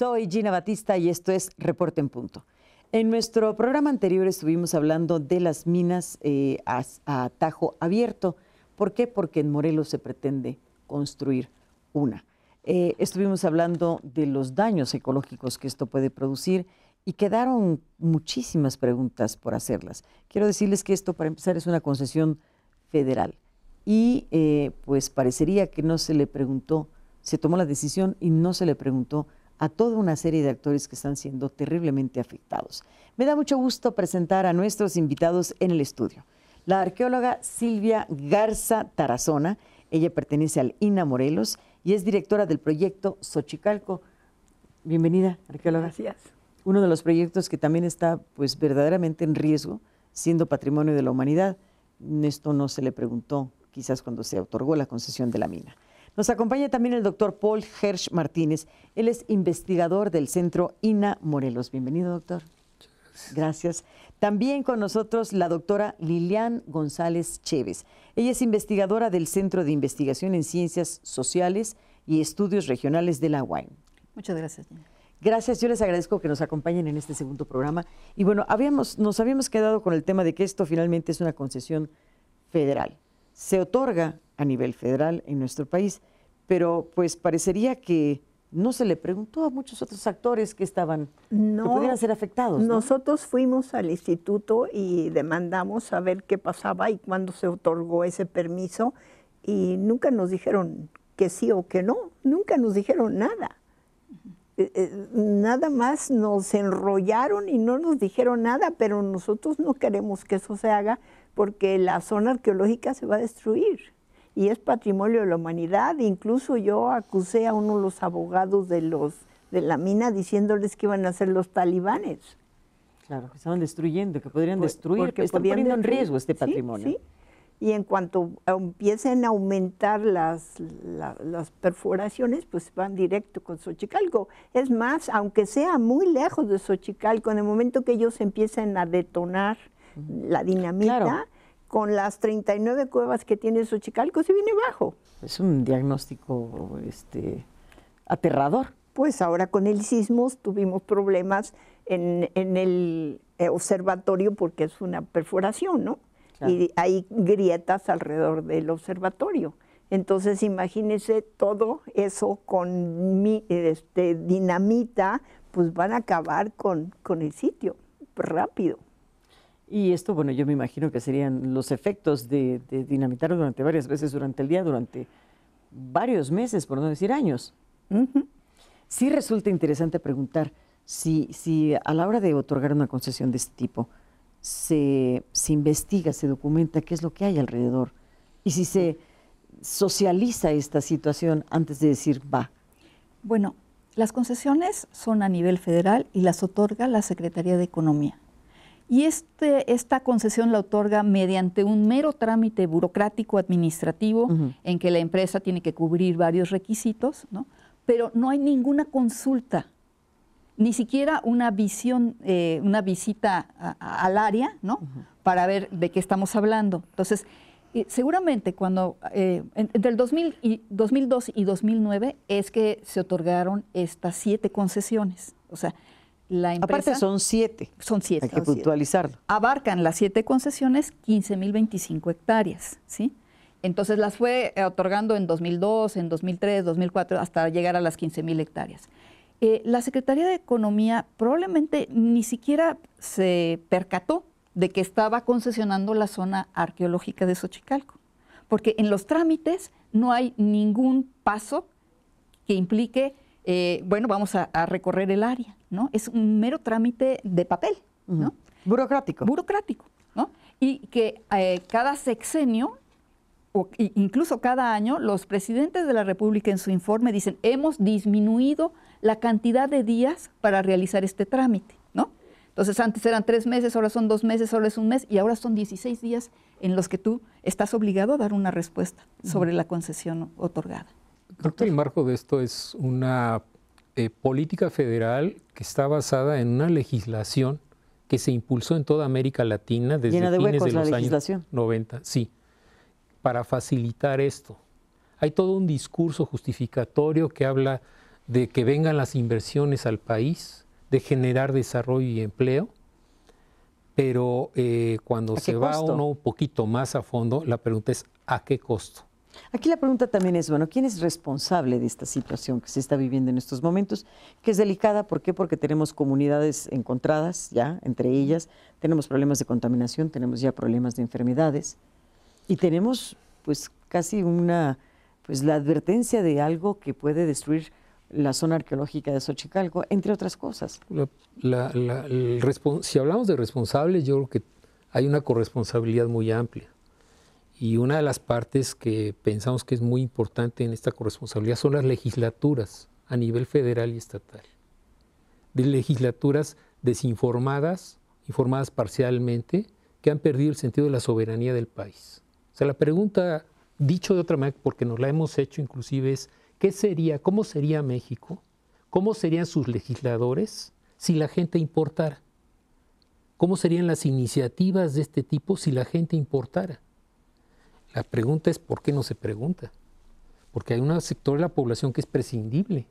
Soy Gina Batista y esto es Reporte en Punto. En nuestro programa anterior estuvimos hablando de las minas eh, a, tajo abierto. ¿Por qué? Porque en Morelos se pretende construir una. Eh, estuvimos hablando de los daños ecológicos que esto puede producir y quedaron muchísimas preguntas por hacerlas. Quiero decirles que esto, para empezar, es una concesión federal y eh, pues parecería que no se le preguntó, se tomó la decisión y no se le preguntó a toda una serie de actores que están siendo terriblemente afectados. Me da mucho gusto presentar a nuestros invitados en el estudio. La arqueóloga Silvia Garza Tarazona, ella pertenece al INA Morelos y es directora del proyecto Xochicalco. Bienvenida, arqueóloga. Gracias. Uno de los proyectos que también está pues verdaderamente en riesgo, siendo patrimonio de la humanidad. Esto no se le preguntó quizás cuando se otorgó la concesión de la mina. Nos acompaña también el doctor Paul Hersch Martínez. Él es investigador del Centro INA Morelos. Bienvenido, doctor. Gracias. También con nosotros la doctora Lilian González Chévez. Ella es investigadora del Centro de Investigación en Ciencias Sociales y Estudios Regionales de la UAM. Muchas gracias. Gracias, yo les agradezco que nos acompañen en este segundo programa. Y bueno, habíamos, nos habíamos quedado con el tema de que esto finalmente es una concesión federal se otorga a nivel federal en nuestro país, pero pues parecería que no se le preguntó a muchos otros actores que estaban, no, que pudieran ser afectados. Nosotros fuimos al instituto y demandamos saber qué pasaba y cuándo se otorgó ese permiso y nunca nos dijeron que sí o que no, nunca nos dijeron nada. Eh, eh, nada más nos enrollaron y no nos dijeron nada, pero nosotros no queremos que eso se haga porque la zona arqueológica se va a destruir y es patrimonio de la humanidad. Incluso yo acusé a uno de los abogados de, los, de la mina diciéndoles que iban a ser los talibanes. Claro, que estaban destruyendo, que podrían destruir, que están poniendo en riesgo este patrimonio. y en cuanto empiecen a aumentar las, las, perforaciones, pues van directo con Xochicalco. Es más, aunque sea muy lejos de Xochicalco, en el momento que ellos empiecen a detonar la dinamita, con las 39 cuevas que tiene Xochicalco, se viene bajo. Es un diagnóstico este, aterrador. Pues ahora con el sismo tuvimos problemas en, el eh, observatorio porque es una perforación, ¿no? Y hay grietas alrededor del observatorio. Entonces, imagínese todo eso con mi, este, dinamita, pues van a acabar con, con el sitio rápido. Y esto, bueno, yo me imagino que serían los efectos de, dinamitarlo durante varias veces durante el día, durante varios meses, por no decir años. Sí resulta interesante preguntar si, si, a la hora de otorgar una concesión de este tipo se, se, investiga, se documenta qué es lo que hay alrededor y si se socializa esta situación antes de decir va. Bueno, las concesiones son a nivel federal y las otorga la Secretaría de Economía. Y este, esta concesión la otorga mediante un mero trámite burocrático administrativo en que la empresa tiene que cubrir varios requisitos, ¿no? pero no hay ninguna consulta, ni siquiera una visión, eh, una visita al área ¿no? para ver de qué estamos hablando. Entonces, eh, seguramente cuando eh, entre el y, 2002 y 2009 es que se otorgaron estas siete concesiones. O sea, la empresa. Aparte son siete. Son siete. Hay que puntualizarlo. Abarcan las siete concesiones 15.025 hectáreas, ¿sí? Entonces las fue eh, otorgando en 2002, en 2003, 2004, hasta llegar a las 15.000 hectáreas. Eh, la Secretaría de Economía probablemente ni siquiera se percató de que estaba concesionando la zona arqueológica de Xochicalco, porque en los trámites no hay ningún paso que implique eh, bueno, vamos a, recorrer el área, ¿no? Es un mero trámite de papel, ¿no? Burocrático. Burocrático, ¿no? Y que eh, cada sexenio, o incluso cada año, los presidentes de la República en su informe dicen, hemos disminuido la cantidad de días para realizar este trámite, ¿no? Entonces antes eran tres meses, ahora son dos meses, ahora es un mes y ahora son 16 días en los que tú estás obligado a dar una respuesta sobre la concesión otorgada. Creo que el marco de esto es una eh, política federal que está basada en una legislación que se impulsó en toda América Latina desde fines de los años 90, sí, para facilitar esto. Hay todo un discurso justificatorio que habla de que vengan las inversiones al país, de generar desarrollo y empleo, pero eh, cuando se va uno un poquito más a fondo, la pregunta es ¿a qué costo? Aquí la pregunta también es, bueno, ¿quién es responsable de esta situación que se está viviendo en estos momentos? Que es delicada, ¿por qué? Porque tenemos comunidades encontradas ya, entre ellas, tenemos problemas de contaminación, tenemos ya problemas de enfermedades y tenemos pues casi una, pues la advertencia de algo que puede destruir la zona arqueológica de Xochicalco, entre otras cosas. si hablamos de responsables, yo creo que hay una corresponsabilidad muy amplia y una de las partes que pensamos que es muy importante en esta corresponsabilidad son las legislaturas a nivel federal y estatal. legislaturas desinformadas, informadas parcialmente, que han perdido el sentido de la soberanía del país. O sea, la pregunta, dicho de otra manera, porque nos la hemos hecho inclusive, es ¿qué sería, cómo sería México? ¿Cómo serían sus legisladores si la gente importara? ¿Cómo serían las iniciativas de este tipo si la gente importara? La pregunta es por qué no se pregunta. Porque hay un sector de la población que es prescindible.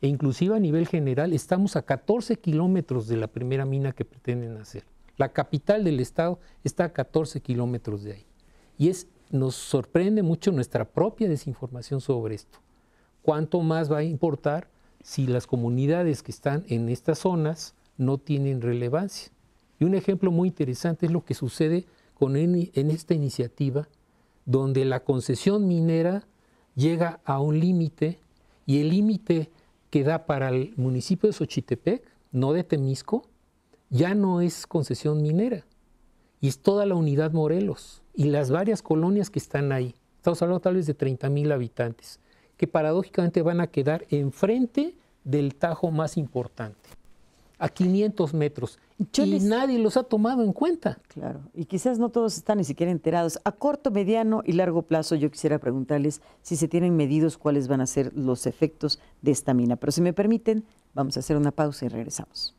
E inclusive a nivel general estamos a 14 kilómetros de la primera mina que pretenden hacer. La capital del estado está a 14 kilómetros de ahí. Y es, nos sorprende mucho nuestra propia desinformación sobre esto. ¿Cuánto más va a importar si las comunidades que están en estas zonas no tienen relevancia? Y un ejemplo muy interesante es lo que sucede con en esta iniciativa donde la concesión minera llega a un límite y el límite que da para el municipio de Xochitepec, no de Temisco, ya no es concesión minera. Y es toda la unidad Morelos y las varias colonias que están ahí. Estamos hablando tal vez de 30 mil habitantes, que paradójicamente van a quedar enfrente del tajo más importante a 500 metros y nadie los ha tomado en cuenta. Claro, y quizás no todos están ni siquiera enterados. A corto, mediano y largo plazo yo quisiera preguntarles si se tienen medidos cuáles van a ser los efectos de esta mina. Pero si me permiten, vamos a hacer una pausa y regresamos.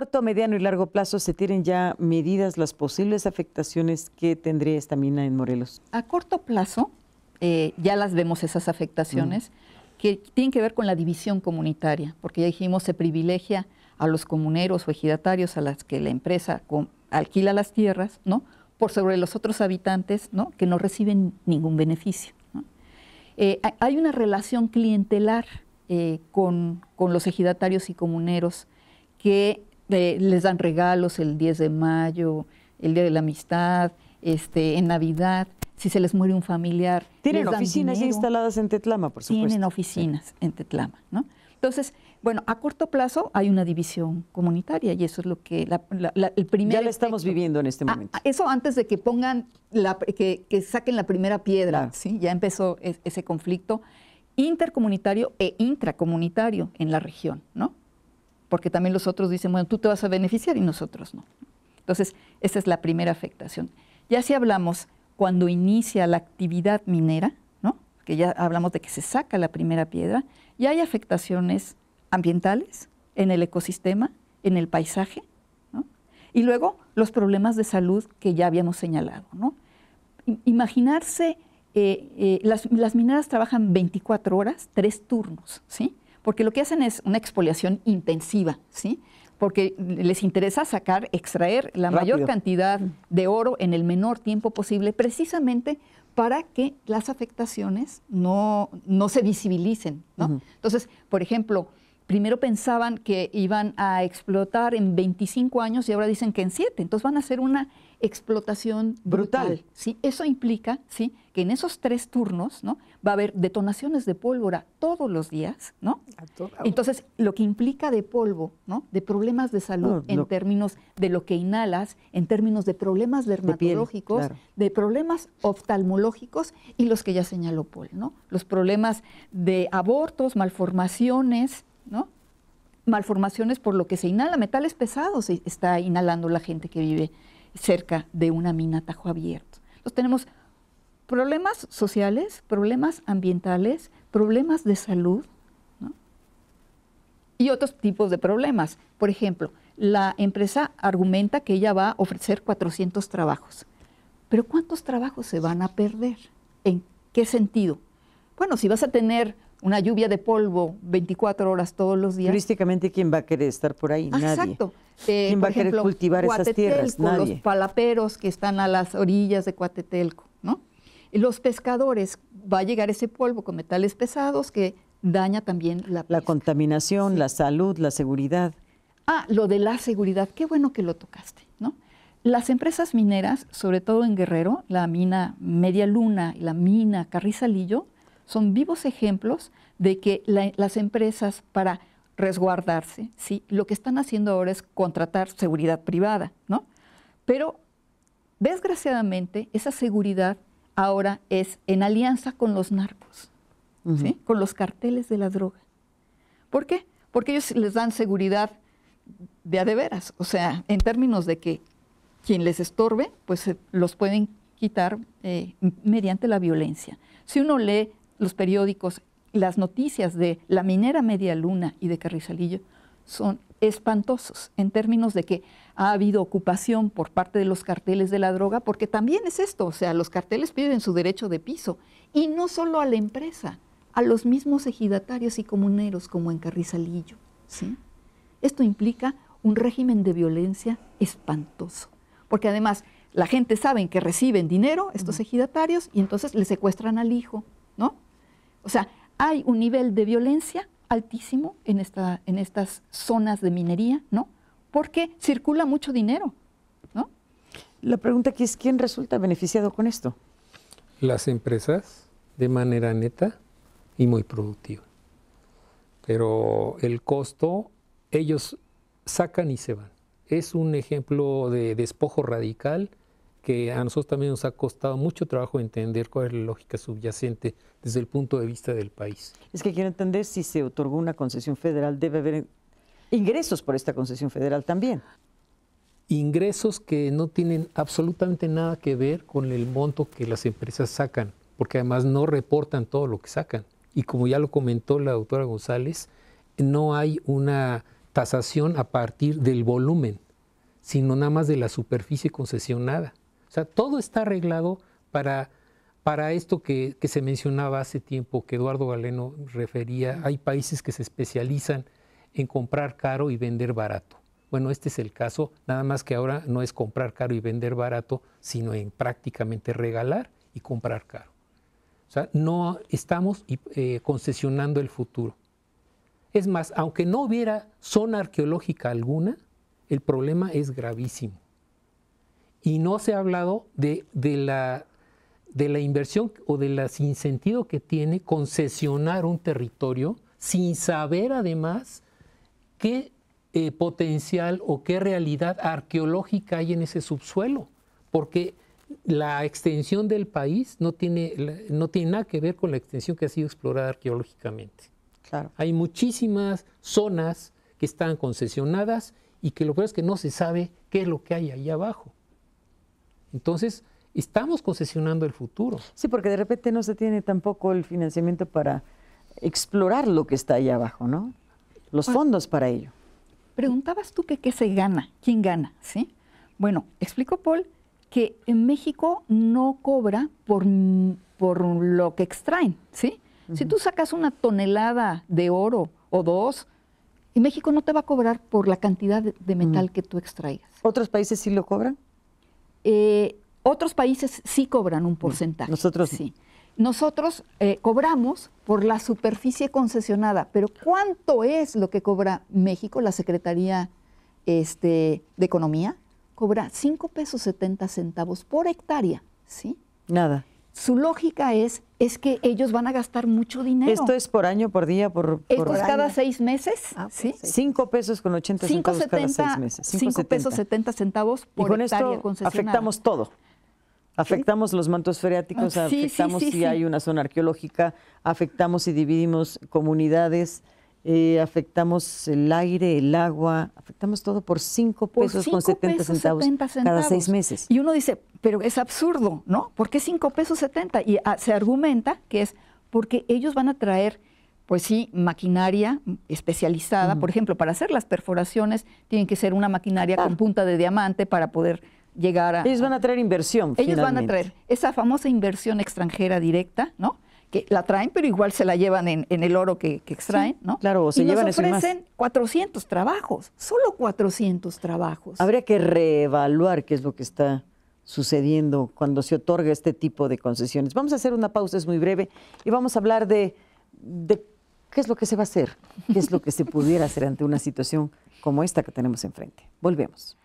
a corto, mediano y largo plazo se tienen ya medidas las posibles afectaciones que tendría esta mina en Morelos? A corto plazo eh, ya las vemos esas afectaciones que tienen que ver con la división comunitaria, porque ya dijimos se privilegia a los comuneros o ejidatarios a las que la empresa alquila las tierras, ¿no? Por sobre los otros habitantes, ¿no? Que no reciben ningún beneficio. Eh, hay una relación clientelar eh, con, con, los ejidatarios y comuneros que les dan regalos el 10 de mayo, el Día de la Amistad, este, en Navidad, si se les muere un familiar. Tienen oficinas ya instaladas en Tetlama, por supuesto. Tienen oficinas en Tetlama, ¿no? Entonces, bueno, a corto plazo hay una división comunitaria y eso es lo que el primer. Ya la estamos viviendo en este ah, momento. Ah, eso antes de que pongan, que, que, saquen la primera piedra, ¿sí? Ya empezó ese conflicto intercomunitario e intracomunitario en la región, ¿no? porque también los otros dicen, bueno, tú te vas a beneficiar y nosotros no. Entonces, esa es la primera afectación. Ya si hablamos cuando inicia la actividad minera, ¿no? que ya hablamos de que se saca la primera piedra, ya hay afectaciones ambientales en el ecosistema, en el paisaje, ¿no? y luego los problemas de salud que ya habíamos señalado. ¿no? Imaginarse, eh, eh, las, las mineras trabajan 24 horas, tres turnos, ¿sí? porque lo que hacen es una expoliación intensiva, ¿sí? porque les interesa sacar, extraer la mayor cantidad de oro en el menor tiempo posible, precisamente para que las afectaciones no, no se visibilicen. ¿no? Entonces, por ejemplo, primero pensaban que iban a explotar en 25 años y ahora dicen que en 7, entonces van a hacer una explotación brutal. ¿sí? Eso implica ¿sí? que en esos tres turnos ¿no? va a haber detonaciones de pólvora todos los días. ¿no? Entonces, lo que implica de polvo, ¿no? de problemas de salud en términos de lo que inhalas, en términos de problemas dermatológicos, de, de problemas oftalmológicos y los que ya señaló Paul, ¿no? los problemas de abortos, malformaciones. ¿no? malformaciones por lo que se inhala, metales pesados e-, está inhalando la gente que vive cerca de una mina tajo abierto. Entonces tenemos problemas sociales, problemas ambientales, problemas de salud y otros tipos de problemas. Por ejemplo, la empresa argumenta que ella va a ofrecer 400 trabajos. Pero ¿cuántos trabajos se van a perder? ¿En qué sentido? Bueno, si vas a tener una lluvia de polvo 24 horas todos los días. Turísticamente, ¿quién va a querer estar por ahí? Exacto. ¿Quién va a querer cultivar esas tierras? Nadie. Los palaperos que están a las orillas de cuatetelco, ¿no? los pescadores, va a llegar ese polvo con metales pesados que daña también la La contaminación, la salud, la seguridad. Ah, lo de la seguridad, qué bueno que lo tocaste, ¿no? Las empresas mineras, sobre todo en Guerrero, la mina Media Luna y la mina Carrizalillo, son vivos ejemplos de que las empresas para resguardarse, ¿sí? Lo que están haciendo ahora es contratar seguridad privada, ¿no? Pero desgraciadamente esa seguridad ahora es en alianza con los narcos, Con los carteles de la droga. ¿Por qué? Porque ellos les dan seguridad de a de veras, o sea, en términos de que quien les estorbe, pues eh, los pueden quitar eh, mediante la violencia. Si uno lee los periódicos las noticias de la minera Media Luna y de Carrizalillo son espantosos en términos de que ha habido ocupación por parte de los carteles de la droga, porque también es esto, o sea, los carteles piden su derecho de piso, y no solo a la empresa, a los mismos ejidatarios y comuneros como en Carrizalillo. ¿sí? Esto implica un régimen de violencia espantoso, porque además la gente sabe que reciben dinero estos ejidatarios y entonces le secuestran al hijo, ¿no? O sea, hay un nivel de violencia altísimo en, en estas zonas de minería, ¿no? Porque circula mucho dinero, ¿no? La pregunta aquí es, ¿quién resulta beneficiado con esto? Las empresas, de manera neta y muy productiva. Pero el costo, ellos sacan y se van. Es un ejemplo de despojo radical que a nosotros también nos ha costado mucho trabajo entender cuál es la lógica subyacente desde el punto de vista del país. Es que quiero entender si se otorgó una concesión federal, debe haber ingresos por esta concesión federal también. Ingresos que no tienen absolutamente nada que ver con el monto que las empresas sacan, porque además no reportan todo lo que sacan. Y como ya lo comentó la doctora González, no hay una tasación a partir del volumen, sino nada más de la superficie concesionada. O sea, todo está arreglado para, para esto que, se mencionaba hace tiempo, que Eduardo Galeno refería, hay países que se especializan en comprar caro y vender barato. Bueno, este es el caso, nada más que ahora no es comprar caro y vender barato, sino en prácticamente regalar y comprar caro. O sea, no estamos eh, concesionando el futuro. Es más, aunque no hubiera zona arqueológica alguna, el problema es gravísimo y no se ha hablado de, la, de la inversión o de la sinsentido que tiene concesionar un territorio sin saber además qué eh, potencial o qué realidad arqueológica hay en ese subsuelo, porque la extensión del país no tiene, no tiene nada que ver con la extensión que ha sido explorada arqueológicamente. Claro. Hay muchísimas zonas que están concesionadas y que lo peor es que no se sabe qué es lo que hay ahí abajo. Entonces, estamos concesionando el futuro. Sí, porque de repente no se tiene tampoco el financiamiento para explorar lo que está ahí abajo, ¿no? Los pues, fondos para ello. Preguntabas tú que qué se gana, quién gana, ¿sí? Bueno, explico, Paul, que en México no cobra por, lo que extraen, ¿sí? Si tú sacas una tonelada de oro o dos, y México no te va a cobrar por la cantidad de metal que tú extraigas. ¿Otros países sí lo cobran? Eh, otros países sí cobran un mm, porcentaje. Nosotros sí. Nosotros eh, cobramos por la superficie concesionada, pero ¿cuánto es lo que cobra México? La Secretaría este, de Economía cobra 5 pesos 70 centavos por hectárea, ¿sí? Nada. Su lógica es, es que ellos van a gastar mucho dinero. Esto es por año, por día, por... Esto es cada seis meses. Ah, pues ¿sí? Cinco pesos con ochenta centavos cada seis meses. Cinco, pesos setenta. pesos 70 centavos por y con esto afectamos todo. Afectamos los mantos freáticos, ah, afectamos si hay una zona arqueológica, afectamos y dividimos comunidades, eh, afectamos el aire, el agua, afectamos todo por 5 pesos con 70 centavos, cada seis meses. Y uno dice, pero es absurdo, ¿no? ¿Por qué 5 pesos 70? Y ah, se argumenta que es porque ellos van a traer, pues sí, maquinaria especializada. Por ejemplo, para hacer las perforaciones tienen que ser una maquinaria con punta de diamante para poder llegar a... Ellos van a traer inversión. Ellos van a traer esa famosa inversión extranjera directa, ¿no? que la traen, pero igual se la llevan en, el oro que, extraen, ¿no? Claro, o se y llevan nos ofrecen 400 trabajos, solo 400 trabajos. Habría que reevaluar qué es lo que está sucediendo cuando se otorga este tipo de concesiones. Vamos a hacer una pausa, es muy breve, y vamos a hablar de, de qué es lo que se va a hacer, qué es lo que se pudiera hacer ante una situación como esta que tenemos enfrente. Volvemos.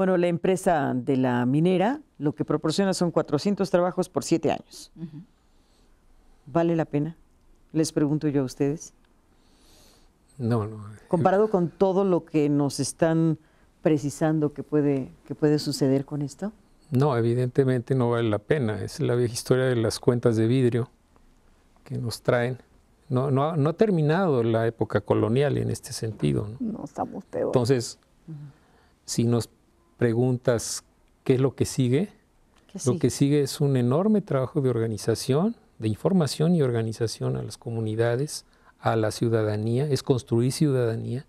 Bueno, la empresa de la minera lo que proporciona son 400 trabajos por 7 años. ¿Vale la pena? Les pregunto yo a ustedes. No, no. Comparado con todo lo que nos están precisando que puede, que puede suceder con esto. No, evidentemente no vale la pena. Es la vieja historia de las cuentas de vidrio que nos traen. No, ha terminado la época colonial en este sentido. No, estamos peor. Entonces, si nos preguntas qué es lo que sigue, lo que sigue es un enorme trabajo de organización, de información y organización a las comunidades, a la ciudadanía, es construir ciudadanía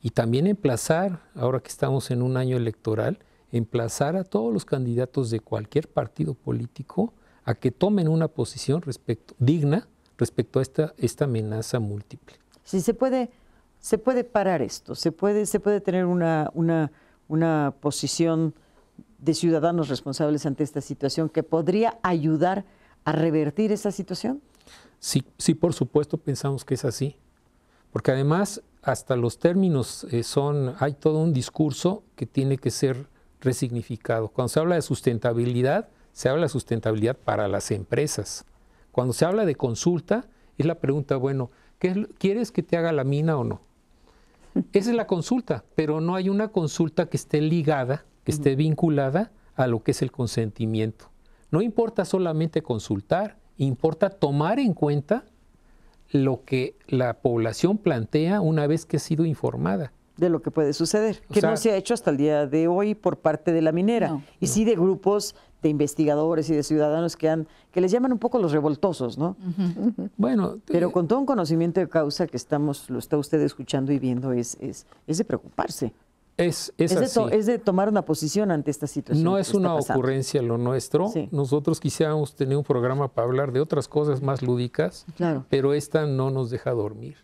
y también emplazar, ahora que estamos en un año electoral, emplazar a todos los candidatos de cualquier partido político a que tomen una posición respecto, digna respecto a esta, esta amenaza múltiple. Sí, se puede, se puede parar esto, se puede, se puede tener una, una una posición de ciudadanos responsables ante esta situación que podría ayudar a revertir esa situación? Sí, sí, por supuesto pensamos que es así, porque además hasta los términos eh, son, hay todo un discurso que tiene que ser resignificado. Cuando se habla de sustentabilidad, se habla de sustentabilidad para las empresas. Cuando se habla de consulta, es la pregunta, bueno, ¿quieres que te haga la mina o no? Esa es la consulta, pero no hay una consulta que esté ligada, que esté vinculada a lo que es el consentimiento. No importa solamente consultar, importa tomar en cuenta lo que la población plantea una vez que ha sido informada. De lo que puede suceder, que no se ha hecho hasta el día de hoy por parte de la minera, y sí de grupos de investigadores y de ciudadanos que han que les llaman un poco los revoltosos, ¿no? Bueno, pero eh, con todo un conocimiento de causa que estamos lo está usted escuchando y viendo es es, de preocuparse. Es, es, es, De tomar una posición ante esta situación. No es una ocurrencia lo nuestro. Nosotros quisiéramos tener un programa para hablar de otras cosas más lúdicas, claro. pero esta no nos deja dormir,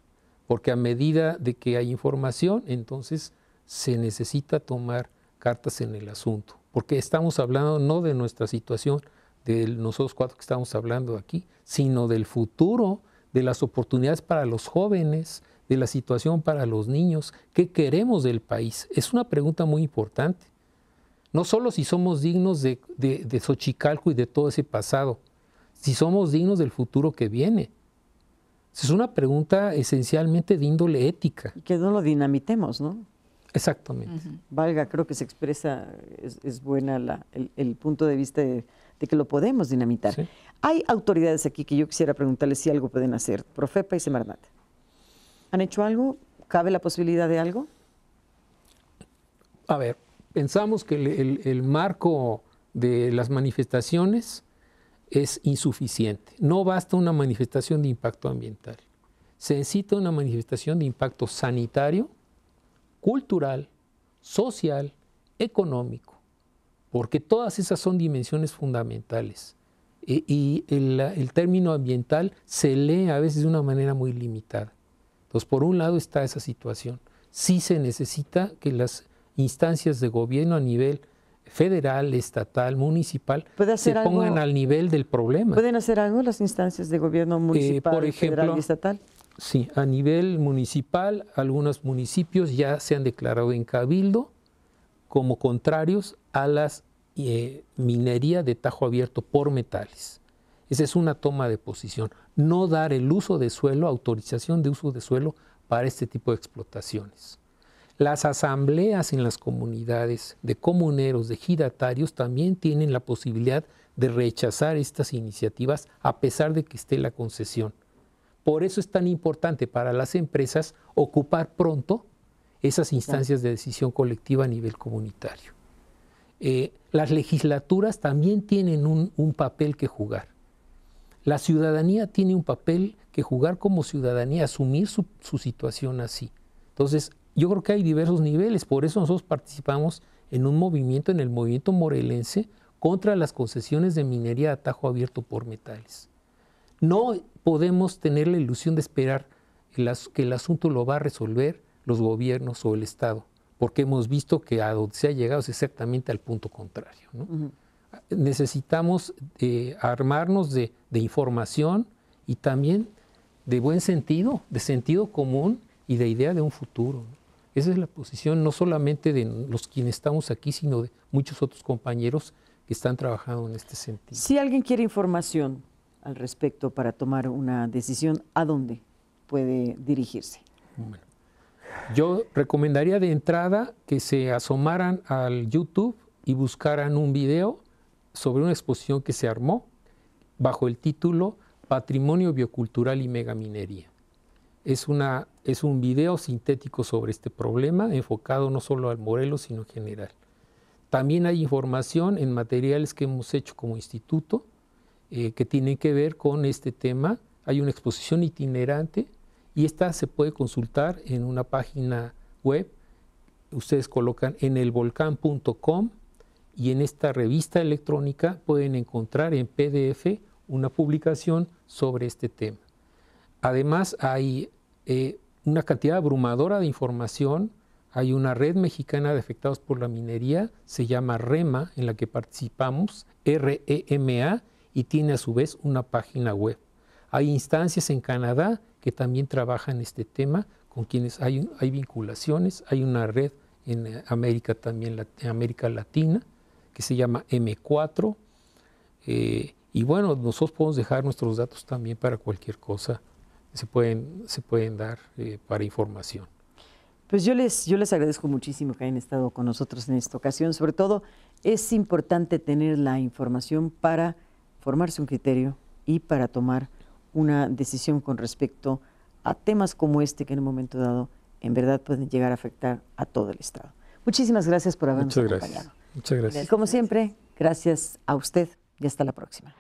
porque a medida de que hay información, entonces se necesita tomar cartas en el asunto porque estamos hablando no de nuestra situación, de nosotros cuatro que estamos hablando aquí, sino del futuro, de las oportunidades para los jóvenes, de la situación para los niños, qué queremos del país. Es una pregunta muy importante. No solo si somos dignos de, Xochicalco y de todo ese pasado, si somos dignos del futuro que viene. Es una pregunta esencialmente de índole ética. que no lo dinamitemos, ¿no? Exactamente. Valga, creo que se expresa, es, buena el, punto de vista de, que lo podemos dinamitar. Hay autoridades aquí que yo quisiera preguntarles si algo pueden hacer, Profepa y Semarnat. ¿Han hecho algo? ¿Cabe la posibilidad de algo? A ver, pensamos que el, el marco de las manifestaciones es insuficiente. No basta una manifestación de impacto ambiental. Se necesita una manifestación de impacto sanitario, cultural, social, económico, porque todas esas son dimensiones fundamentales. E, y el, término ambiental se lee a veces de una manera muy limitada. Entonces, por un lado está esa situación. Sí se necesita que las instancias de gobierno a nivel federal, estatal, municipal, se pongan al nivel del problema. ¿Pueden hacer algo las instancias de gobierno eh, municipal, federal y estatal? Sí, a nivel municipal, algunos municipios ya se han declarado en cabildo como contrarios a la eh, minería de tajo abierto por metales. Esa es una toma de posición. No dar el uso de suelo, autorización de uso de suelo para este tipo de explotaciones. Las asambleas en las comunidades de comuneros, de giratarios, también tienen la posibilidad de rechazar estas iniciativas a pesar de que esté la concesión. Por eso es tan importante para las empresas ocupar pronto esas instancias de decisión colectiva a nivel comunitario. Eh, las legislaturas también tienen un, papel que jugar. La ciudadanía tiene un papel que jugar como ciudadanía, asumir su, su, situación así. Entonces, yo creo que hay diversos niveles, por eso nosotros participamos en un movimiento, en el movimiento morelense, contra las concesiones de minería a tajo abierto por metales. No podemos tener la ilusión de esperar que el asunto lo va a resolver los gobiernos o el Estado, porque hemos visto que a donde se ha llegado es exactamente al punto contrario. Necesitamos eh, armarnos de, de información y también de buen sentido, de sentido común y de idea de un futuro. Esa es la posición no solamente de los quienes estamos aquí, sino de muchos otros compañeros que están trabajando en este sentido. Si alguien quiere información al respecto para tomar una decisión a dónde puede dirigirse. yo recomendaría de entrada que se asomaran al YouTube y buscaran un video sobre una exposición que se armó bajo el título Patrimonio Biocultural y Megaminería. Es, una, es un video sintético sobre este problema, enfocado no solo al Morelos, sino en general. También hay información en materiales que hemos hecho como instituto eh, que tienen que ver con este tema. Hay una exposición itinerante y esta se puede consultar en una página web. Ustedes colocan en elvolcán.com y en esta revista electrónica pueden encontrar en PDF una publicación sobre este tema. Además hay eh, una cantidad abrumadora de información. Hay una red mexicana de afectados por la minería, se llama REMA, en la que participamos, R-E-M-A, y tiene a su vez una página web. Hay instancias en Canadá que también trabajan este tema, con quienes hay, hay vinculaciones, hay una red en eh, América también, América Latina, que se llama M4. Eh, y bueno, nosotros podemos dejar nuestros datos también para cualquier cosa, se pueden, se pueden dar eh, para información. Pues yo les, yo les agradezco muchísimo que hayan estado con nosotros en esta ocasión. Sobre todo, es importante tener la información para formarse un criterio y para tomar una decisión con respecto a temas como este que en un momento dado en verdad pueden llegar a afectar a todo el Estado. Muchísimas gracias por habernos Muchas acompañado. Muchas gracias. como siempre, gracias a usted y hasta la próxima.